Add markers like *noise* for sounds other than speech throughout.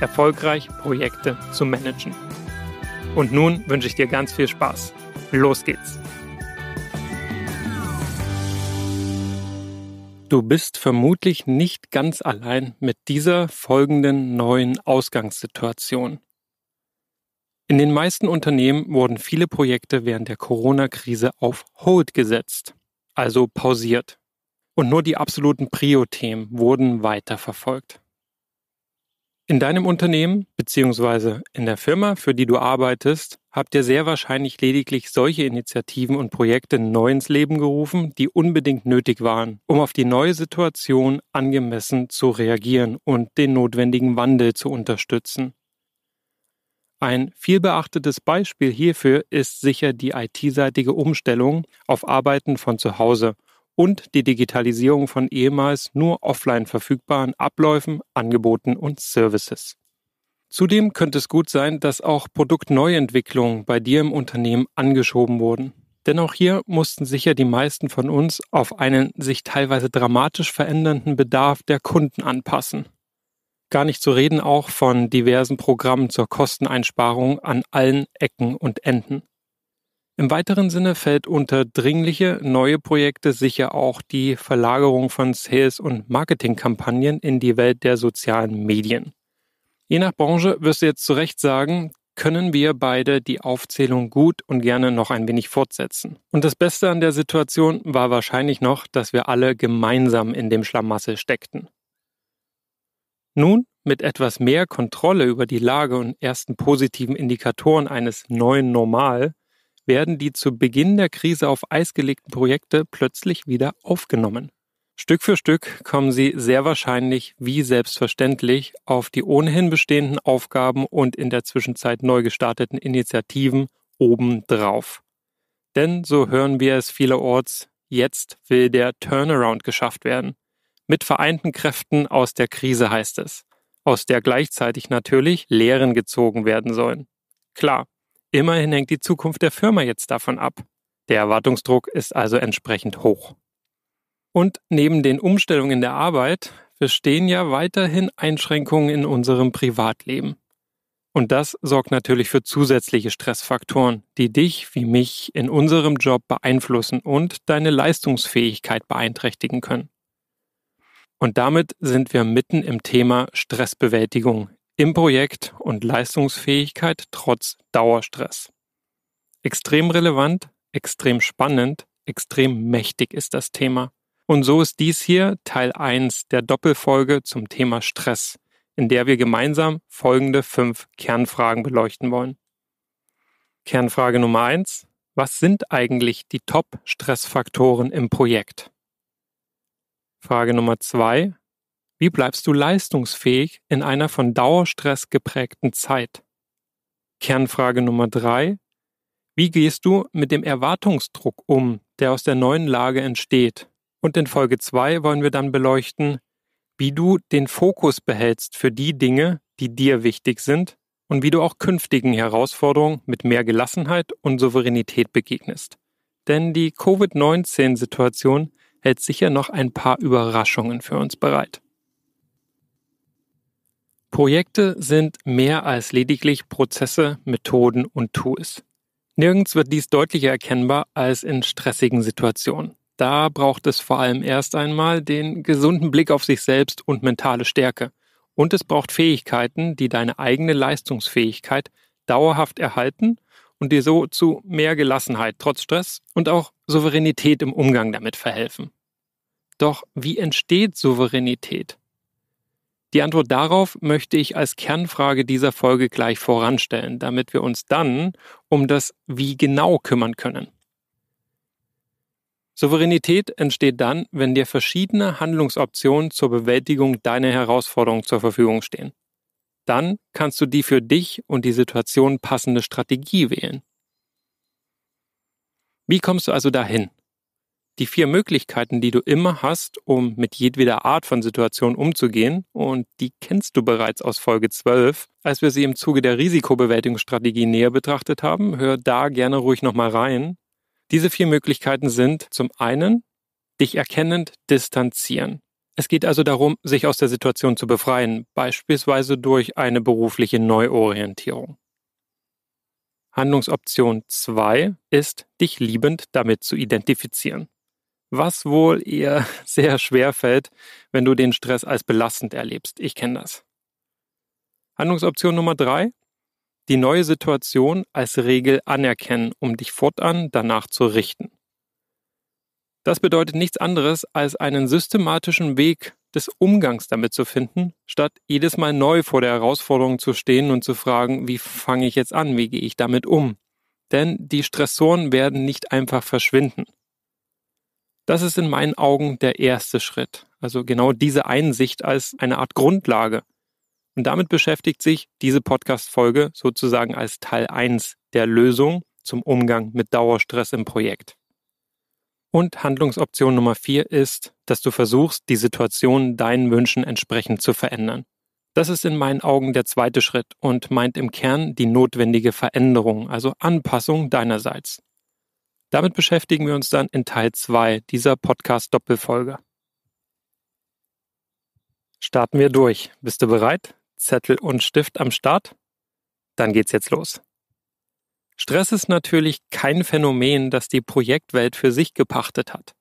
erfolgreich Projekte zu managen. Und nun wünsche ich dir ganz viel Spaß. Los geht's! Du bist vermutlich nicht ganz allein mit dieser folgenden neuen Ausgangssituation. In den meisten Unternehmen wurden viele Projekte während der Corona-Krise auf Hold gesetzt, also pausiert. Und nur die absoluten Prio-Themen wurden weiterverfolgt. In deinem Unternehmen bzw. in der Firma, für die du arbeitest, habt ihr sehr wahrscheinlich lediglich solche Initiativen und Projekte neu ins Leben gerufen, die unbedingt nötig waren, um auf die neue Situation angemessen zu reagieren und den notwendigen Wandel zu unterstützen. Ein vielbeachtetes Beispiel hierfür ist sicher die IT-seitige Umstellung auf Arbeiten von zu Hause und die Digitalisierung von ehemals nur offline verfügbaren Abläufen, Angeboten und Services. Zudem könnte es gut sein, dass auch Produktneuentwicklungen bei dir im Unternehmen angeschoben wurden. Denn auch hier mussten sicher die meisten von uns auf einen sich teilweise dramatisch verändernden Bedarf der Kunden anpassen. Gar nicht zu reden auch von diversen Programmen zur Kosteneinsparung an allen Ecken und Enden. Im weiteren Sinne fällt unter dringliche neue Projekte sicher auch die Verlagerung von Sales- und Marketingkampagnen in die Welt der sozialen Medien. Je nach Branche wirst du jetzt zu Recht sagen, können wir beide die Aufzählung gut und gerne noch ein wenig fortsetzen. Und das Beste an der Situation war wahrscheinlich noch, dass wir alle gemeinsam in dem Schlamassel steckten. Nun, mit etwas mehr Kontrolle über die Lage und ersten positiven Indikatoren eines neuen Normal, werden die zu Beginn der Krise auf Eis gelegten Projekte plötzlich wieder aufgenommen. Stück für Stück kommen sie sehr wahrscheinlich wie selbstverständlich auf die ohnehin bestehenden Aufgaben und in der Zwischenzeit neu gestarteten Initiativen obendrauf. Denn so hören wir es vielerorts, jetzt will der Turnaround geschafft werden. Mit vereinten Kräften aus der Krise heißt es, aus der gleichzeitig natürlich Lehren gezogen werden sollen. Klar, Immerhin hängt die Zukunft der Firma jetzt davon ab. Der Erwartungsdruck ist also entsprechend hoch. Und neben den Umstellungen in der Arbeit bestehen ja weiterhin Einschränkungen in unserem Privatleben. Und das sorgt natürlich für zusätzliche Stressfaktoren, die dich wie mich in unserem Job beeinflussen und deine Leistungsfähigkeit beeinträchtigen können. Und damit sind wir mitten im Thema Stressbewältigung im Projekt und Leistungsfähigkeit trotz Dauerstress. Extrem relevant, extrem spannend, extrem mächtig ist das Thema. Und so ist dies hier Teil 1 der Doppelfolge zum Thema Stress, in der wir gemeinsam folgende fünf Kernfragen beleuchten wollen. Kernfrage Nummer 1. Was sind eigentlich die Top-Stressfaktoren im Projekt? Frage Nummer 2. Wie bleibst du leistungsfähig in einer von Dauerstress geprägten Zeit? Kernfrage Nummer drei. Wie gehst du mit dem Erwartungsdruck um, der aus der neuen Lage entsteht? Und in Folge zwei wollen wir dann beleuchten, wie du den Fokus behältst für die Dinge, die dir wichtig sind und wie du auch künftigen Herausforderungen mit mehr Gelassenheit und Souveränität begegnest. Denn die Covid-19-Situation hält sicher noch ein paar Überraschungen für uns bereit. Projekte sind mehr als lediglich Prozesse, Methoden und Tools. Nirgends wird dies deutlicher erkennbar als in stressigen Situationen. Da braucht es vor allem erst einmal den gesunden Blick auf sich selbst und mentale Stärke. Und es braucht Fähigkeiten, die deine eigene Leistungsfähigkeit dauerhaft erhalten und dir so zu mehr Gelassenheit trotz Stress und auch Souveränität im Umgang damit verhelfen. Doch wie entsteht Souveränität? Die Antwort darauf möchte ich als Kernfrage dieser Folge gleich voranstellen, damit wir uns dann um das Wie genau kümmern können. Souveränität entsteht dann, wenn dir verschiedene Handlungsoptionen zur Bewältigung deiner Herausforderung zur Verfügung stehen. Dann kannst du die für dich und die Situation passende Strategie wählen. Wie kommst du also dahin? die vier Möglichkeiten, die du immer hast, um mit jedweder Art von Situation umzugehen, und die kennst du bereits aus Folge 12, als wir sie im Zuge der Risikobewältigungsstrategie näher betrachtet haben, hör da gerne ruhig nochmal rein. Diese vier Möglichkeiten sind zum einen dich erkennend distanzieren. Es geht also darum, sich aus der Situation zu befreien, beispielsweise durch eine berufliche Neuorientierung. Handlungsoption 2 ist, dich liebend damit zu identifizieren was wohl eher *laughs* sehr schwer fällt, wenn du den Stress als belastend erlebst. Ich kenne das. Handlungsoption Nummer drei, die neue Situation als Regel anerkennen, um dich fortan danach zu richten. Das bedeutet nichts anderes, als einen systematischen Weg des Umgangs damit zu finden, statt jedes Mal neu vor der Herausforderung zu stehen und zu fragen, wie fange ich jetzt an, wie gehe ich damit um. Denn die Stressoren werden nicht einfach verschwinden. Das ist in meinen Augen der erste Schritt. Also genau diese Einsicht als eine Art Grundlage. Und damit beschäftigt sich diese Podcast-Folge sozusagen als Teil 1 der Lösung zum Umgang mit Dauerstress im Projekt. Und Handlungsoption Nummer 4 ist, dass du versuchst, die Situation deinen Wünschen entsprechend zu verändern. Das ist in meinen Augen der zweite Schritt und meint im Kern die notwendige Veränderung, also Anpassung deinerseits. Damit beschäftigen wir uns dann in Teil 2 dieser Podcast-Doppelfolge. Starten wir durch. Bist du bereit? Zettel und Stift am Start? Dann geht's jetzt los. Stress ist natürlich kein Phänomen, das die Projektwelt für sich gepachtet hat.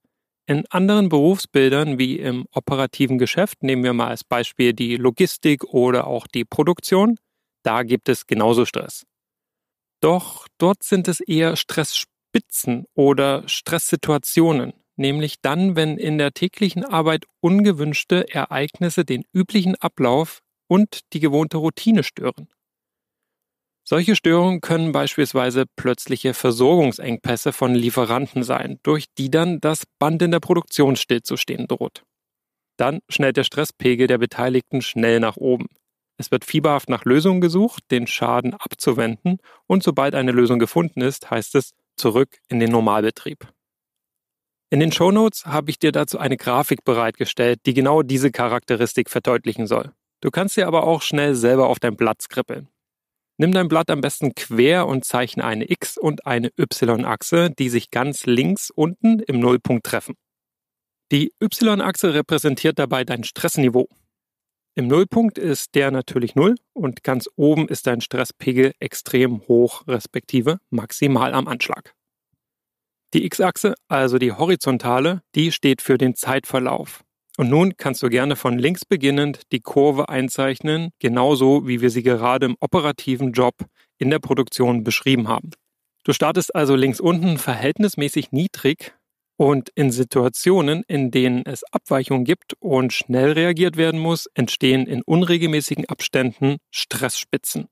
In anderen Berufsbildern wie im operativen Geschäft, nehmen wir mal als Beispiel die Logistik oder auch die Produktion, da gibt es genauso Stress. Doch dort sind es eher Stress Spitzen oder Stresssituationen, nämlich dann, wenn in der täglichen Arbeit ungewünschte Ereignisse den üblichen Ablauf und die gewohnte Routine stören. Solche Störungen können beispielsweise plötzliche Versorgungsengpässe von Lieferanten sein, durch die dann das Band in der Produktion stillzustehen droht. Dann schnellt der Stresspegel der Beteiligten schnell nach oben. Es wird fieberhaft nach Lösungen gesucht, den Schaden abzuwenden und sobald eine Lösung gefunden ist, heißt es zurück in den Normalbetrieb. In den Shownotes habe ich dir dazu eine Grafik bereitgestellt, die genau diese Charakteristik verdeutlichen soll. Du kannst dir aber auch schnell selber auf dein Blatt skrippeln. Nimm dein Blatt am besten quer und zeichne eine X- und eine Y-Achse, die sich ganz links unten im Nullpunkt treffen. Die Y-Achse repräsentiert dabei dein Stressniveau. Im Nullpunkt ist der natürlich null und ganz oben ist dein Stresspegel extrem hoch, respektive maximal am Anschlag. Die X-Achse, also die horizontale, die steht für den Zeitverlauf. Und nun kannst du gerne von links beginnend die Kurve einzeichnen, genauso wie wir sie gerade im operativen Job in der Produktion beschrieben haben. Du startest also links unten verhältnismäßig niedrig und in Situationen, in denen es Abweichungen gibt und schnell reagiert werden muss, entstehen in unregelmäßigen Abständen Stressspitzen.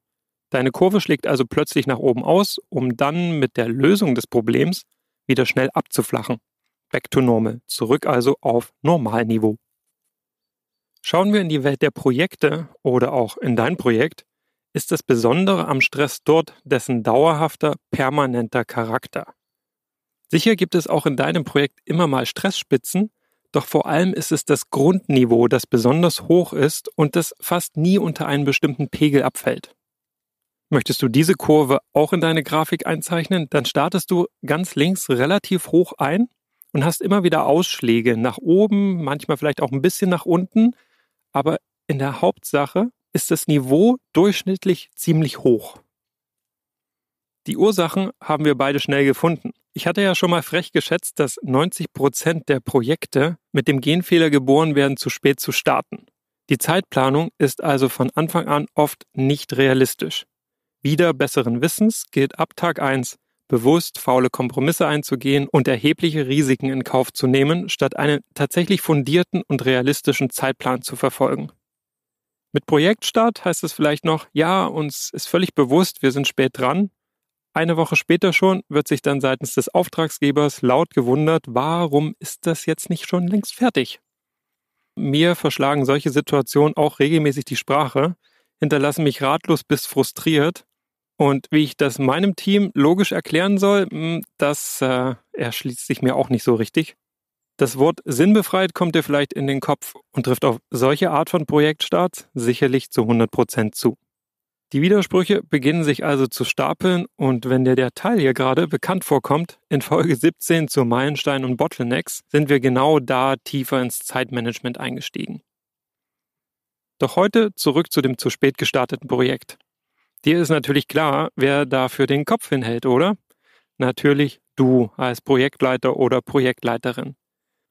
Deine Kurve schlägt also plötzlich nach oben aus, um dann mit der Lösung des Problems wieder schnell abzuflachen. Back to normal, zurück also auf Normalniveau. Schauen wir in die Welt der Projekte oder auch in dein Projekt, ist das Besondere am Stress dort dessen dauerhafter, permanenter Charakter. Sicher gibt es auch in deinem Projekt immer mal Stressspitzen, doch vor allem ist es das Grundniveau, das besonders hoch ist und das fast nie unter einen bestimmten Pegel abfällt. Möchtest du diese Kurve auch in deine Grafik einzeichnen, dann startest du ganz links relativ hoch ein und hast immer wieder Ausschläge nach oben, manchmal vielleicht auch ein bisschen nach unten, aber in der Hauptsache ist das Niveau durchschnittlich ziemlich hoch. Die Ursachen haben wir beide schnell gefunden. Ich hatte ja schon mal frech geschätzt, dass 90 Prozent der Projekte mit dem Genfehler geboren werden, zu spät zu starten. Die Zeitplanung ist also von Anfang an oft nicht realistisch. Wieder besseren Wissens gilt ab Tag 1 bewusst faule Kompromisse einzugehen und erhebliche Risiken in Kauf zu nehmen, statt einen tatsächlich fundierten und realistischen Zeitplan zu verfolgen. Mit Projektstart heißt es vielleicht noch, ja, uns ist völlig bewusst, wir sind spät dran, eine Woche später schon wird sich dann seitens des Auftragsgebers laut gewundert, warum ist das jetzt nicht schon längst fertig? Mir verschlagen solche Situationen auch regelmäßig die Sprache, hinterlassen mich ratlos bis frustriert. Und wie ich das meinem Team logisch erklären soll, hm, das äh, erschließt sich mir auch nicht so richtig. Das Wort sinnbefreit kommt dir vielleicht in den Kopf und trifft auf solche Art von Projektstarts sicherlich zu 100% zu. Die Widersprüche beginnen sich also zu stapeln und wenn dir der Teil hier gerade bekannt vorkommt, in Folge 17 zu Meilensteinen und Bottlenecks sind wir genau da tiefer ins Zeitmanagement eingestiegen. Doch heute zurück zu dem zu spät gestarteten Projekt. Dir ist natürlich klar, wer dafür den Kopf hinhält, oder? Natürlich du als Projektleiter oder Projektleiterin.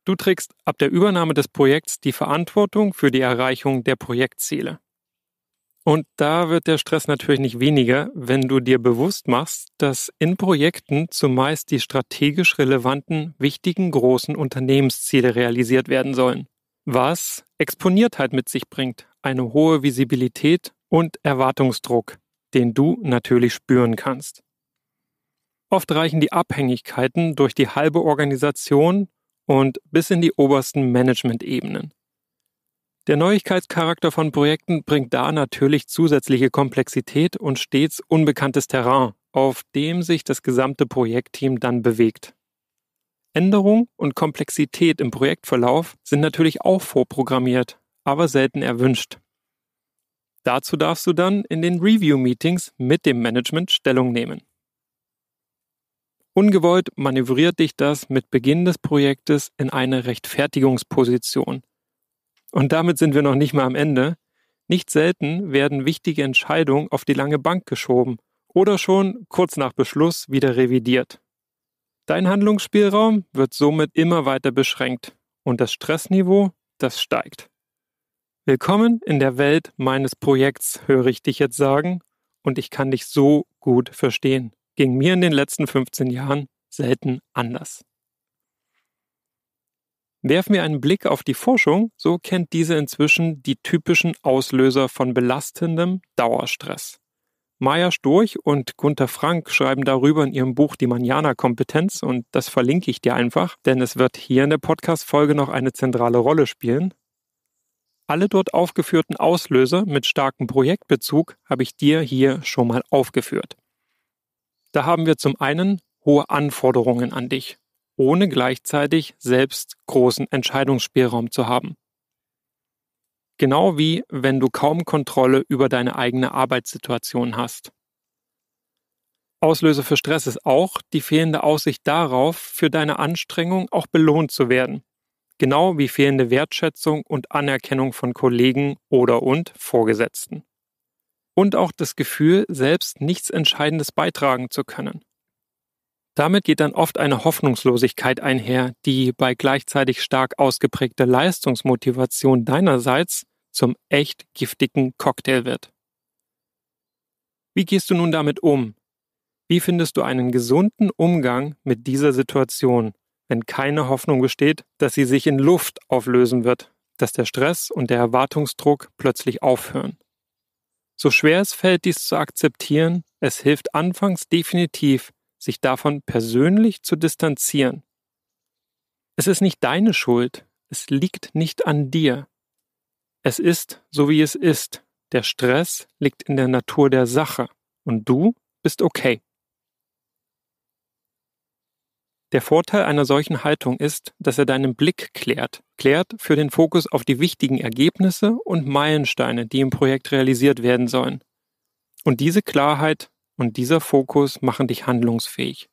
Du trägst ab der Übernahme des Projekts die Verantwortung für die Erreichung der Projektziele. Und da wird der Stress natürlich nicht weniger, wenn du dir bewusst machst, dass in Projekten zumeist die strategisch relevanten, wichtigen großen Unternehmensziele realisiert werden sollen, was Exponiertheit mit sich bringt, eine hohe Visibilität und Erwartungsdruck, den du natürlich spüren kannst. Oft reichen die Abhängigkeiten durch die halbe Organisation und bis in die obersten Management-Ebenen. Der Neuigkeitscharakter von Projekten bringt da natürlich zusätzliche Komplexität und stets unbekanntes Terrain, auf dem sich das gesamte Projektteam dann bewegt. Änderung und Komplexität im Projektverlauf sind natürlich auch vorprogrammiert, aber selten erwünscht. Dazu darfst du dann in den Review-Meetings mit dem Management Stellung nehmen. Ungewollt manövriert dich das mit Beginn des Projektes in eine Rechtfertigungsposition, und damit sind wir noch nicht mal am Ende. Nicht selten werden wichtige Entscheidungen auf die lange Bank geschoben oder schon kurz nach Beschluss wieder revidiert. Dein Handlungsspielraum wird somit immer weiter beschränkt und das Stressniveau, das steigt. Willkommen in der Welt meines Projekts, höre ich dich jetzt sagen, und ich kann dich so gut verstehen. Ging mir in den letzten 15 Jahren selten anders. Werfen wir einen Blick auf die Forschung, so kennt diese inzwischen die typischen Auslöser von belastendem Dauerstress. Maja Storch und Gunther Frank schreiben darüber in ihrem Buch Die Manjana-Kompetenz und das verlinke ich dir einfach, denn es wird hier in der Podcast-Folge noch eine zentrale Rolle spielen. Alle dort aufgeführten Auslöser mit starkem Projektbezug habe ich dir hier schon mal aufgeführt. Da haben wir zum einen hohe Anforderungen an dich ohne gleichzeitig selbst großen Entscheidungsspielraum zu haben. Genau wie wenn du kaum Kontrolle über deine eigene Arbeitssituation hast. Auslöser für Stress ist auch die fehlende Aussicht darauf, für deine Anstrengung auch belohnt zu werden. Genau wie fehlende Wertschätzung und Anerkennung von Kollegen oder und Vorgesetzten. Und auch das Gefühl, selbst nichts Entscheidendes beitragen zu können. Damit geht dann oft eine Hoffnungslosigkeit einher, die bei gleichzeitig stark ausgeprägter Leistungsmotivation deinerseits zum echt giftigen Cocktail wird. Wie gehst du nun damit um? Wie findest du einen gesunden Umgang mit dieser Situation, wenn keine Hoffnung besteht, dass sie sich in Luft auflösen wird, dass der Stress und der Erwartungsdruck plötzlich aufhören? So schwer es fällt, dies zu akzeptieren, es hilft anfangs definitiv, sich davon persönlich zu distanzieren. Es ist nicht deine Schuld, es liegt nicht an dir. Es ist so, wie es ist. Der Stress liegt in der Natur der Sache und du bist okay. Der Vorteil einer solchen Haltung ist, dass er deinen Blick klärt, klärt für den Fokus auf die wichtigen Ergebnisse und Meilensteine, die im Projekt realisiert werden sollen. Und diese Klarheit und dieser Fokus machen dich handlungsfähig.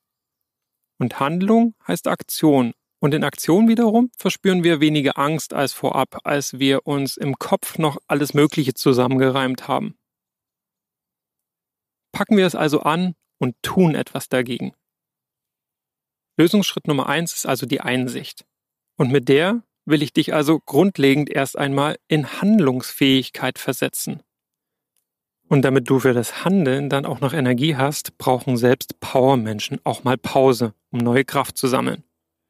Und Handlung heißt Aktion. Und in Aktion wiederum verspüren wir weniger Angst als vorab, als wir uns im Kopf noch alles Mögliche zusammengereimt haben. Packen wir es also an und tun etwas dagegen. Lösungsschritt Nummer eins ist also die Einsicht. Und mit der will ich dich also grundlegend erst einmal in Handlungsfähigkeit versetzen. Und damit du für das Handeln dann auch noch Energie hast, brauchen selbst Power-Menschen auch mal Pause, um neue Kraft zu sammeln.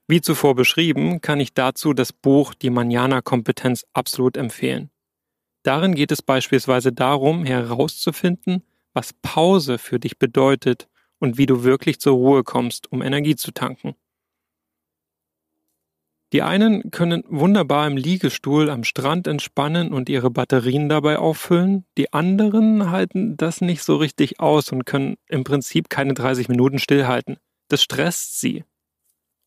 Wie zuvor beschrieben, kann ich dazu das Buch Die Manjana-Kompetenz absolut empfehlen. Darin geht es beispielsweise darum, herauszufinden, was Pause für dich bedeutet und wie du wirklich zur Ruhe kommst, um Energie zu tanken. Die einen können wunderbar im Liegestuhl am Strand entspannen und ihre Batterien dabei auffüllen, die anderen halten das nicht so richtig aus und können im Prinzip keine 30 Minuten stillhalten. Das stresst sie.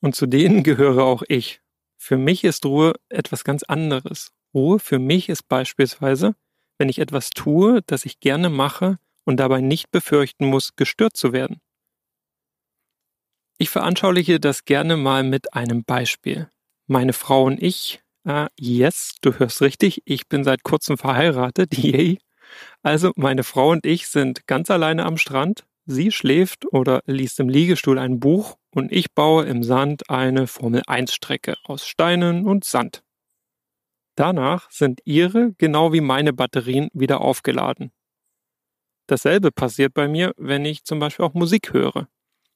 Und zu denen gehöre auch ich. Für mich ist Ruhe etwas ganz anderes. Ruhe für mich ist beispielsweise, wenn ich etwas tue, das ich gerne mache und dabei nicht befürchten muss, gestört zu werden. Ich veranschauliche das gerne mal mit einem Beispiel meine Frau und ich, äh, yes, du hörst richtig, ich bin seit kurzem verheiratet, *laughs* yay. Also meine Frau und ich sind ganz alleine am Strand. Sie schläft oder liest im Liegestuhl ein Buch und ich baue im Sand eine Formel 1 Strecke aus Steinen und Sand. Danach sind ihre genau wie meine Batterien wieder aufgeladen. Dasselbe passiert bei mir, wenn ich zum Beispiel auch Musik höre.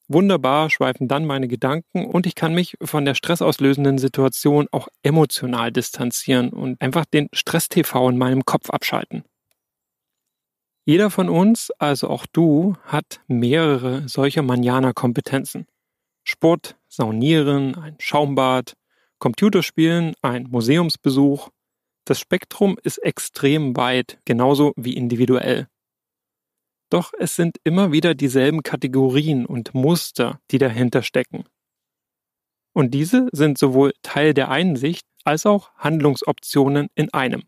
Wunderbar schweifen dann meine Gedanken und ich kann mich von der stressauslösenden Situation auch emotional distanzieren und einfach den Stress-TV in meinem Kopf abschalten. Jeder von uns, also auch du, hat mehrere solcher Manjana-Kompetenzen. Sport, Saunieren, ein Schaumbad, Computerspielen, ein Museumsbesuch. Das Spektrum ist extrem weit, genauso wie individuell. Doch es sind immer wieder dieselben Kategorien und Muster, die dahinter stecken. Und diese sind sowohl Teil der Einsicht als auch Handlungsoptionen in einem.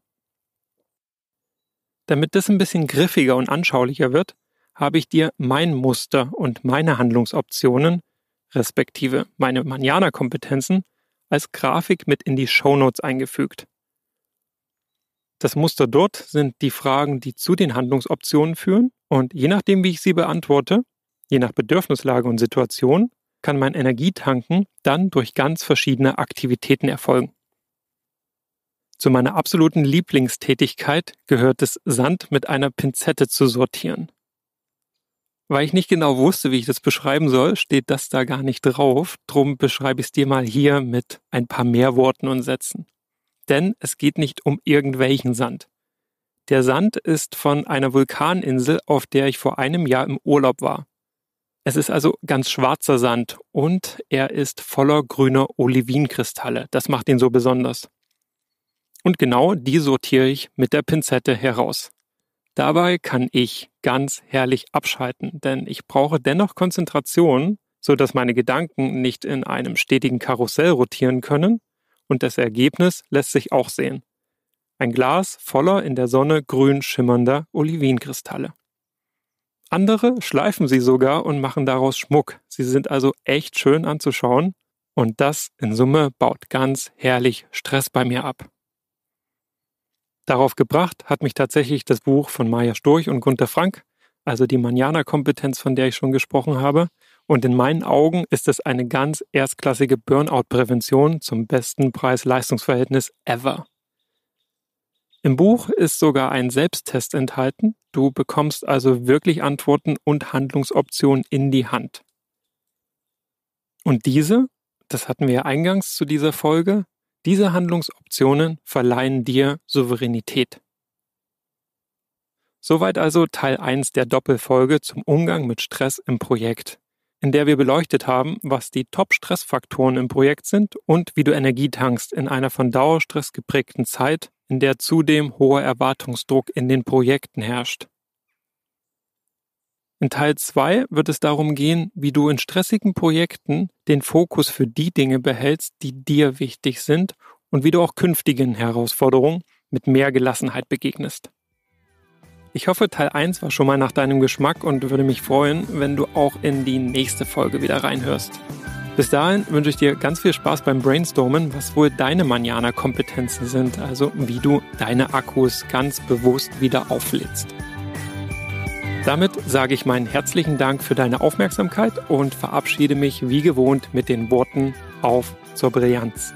Damit das ein bisschen griffiger und anschaulicher wird, habe ich dir mein Muster und meine Handlungsoptionen, respektive meine Manjana-Kompetenzen, als Grafik mit in die Shownotes eingefügt. Das Muster dort sind die Fragen, die zu den Handlungsoptionen führen und je nachdem, wie ich sie beantworte, je nach Bedürfnislage und Situation, kann mein Energietanken dann durch ganz verschiedene Aktivitäten erfolgen. Zu meiner absoluten Lieblingstätigkeit gehört es, Sand mit einer Pinzette zu sortieren. Weil ich nicht genau wusste, wie ich das beschreiben soll, steht das da gar nicht drauf. Drum beschreibe ich es dir mal hier mit ein paar mehr Worten und Sätzen. Denn es geht nicht um irgendwelchen Sand. Der Sand ist von einer Vulkaninsel, auf der ich vor einem Jahr im Urlaub war. Es ist also ganz schwarzer Sand und er ist voller grüner Olivinkristalle. Das macht ihn so besonders. Und genau die sortiere ich mit der Pinzette heraus. Dabei kann ich ganz herrlich abschalten, denn ich brauche dennoch Konzentration, sodass meine Gedanken nicht in einem stetigen Karussell rotieren können und das Ergebnis lässt sich auch sehen. Ein Glas voller in der Sonne grün schimmernder Olivinkristalle. Andere schleifen sie sogar und machen daraus Schmuck. Sie sind also echt schön anzuschauen und das in Summe baut ganz herrlich Stress bei mir ab. Darauf gebracht hat mich tatsächlich das Buch von Maja Storch und Gunther Frank, also die Manjana-Kompetenz, von der ich schon gesprochen habe. Und in meinen Augen ist es eine ganz erstklassige Burnout-Prävention zum besten Preis-Leistungsverhältnis ever. Im Buch ist sogar ein Selbsttest enthalten, du bekommst also wirklich Antworten und Handlungsoptionen in die Hand. Und diese, das hatten wir ja eingangs zu dieser Folge, diese Handlungsoptionen verleihen dir Souveränität. Soweit also Teil 1 der Doppelfolge zum Umgang mit Stress im Projekt, in der wir beleuchtet haben, was die Top-Stressfaktoren im Projekt sind und wie du Energie tankst in einer von Dauerstress geprägten Zeit in der zudem hoher Erwartungsdruck in den Projekten herrscht. In Teil 2 wird es darum gehen, wie du in stressigen Projekten den Fokus für die Dinge behältst, die dir wichtig sind und wie du auch künftigen Herausforderungen mit mehr Gelassenheit begegnest. Ich hoffe, Teil 1 war schon mal nach deinem Geschmack und würde mich freuen, wenn du auch in die nächste Folge wieder reinhörst. Bis dahin wünsche ich dir ganz viel Spaß beim Brainstormen, was wohl deine Manjana-Kompetenzen sind, also wie du deine Akkus ganz bewusst wieder auflädst. Damit sage ich meinen herzlichen Dank für deine Aufmerksamkeit und verabschiede mich wie gewohnt mit den Worten auf zur Brillanz.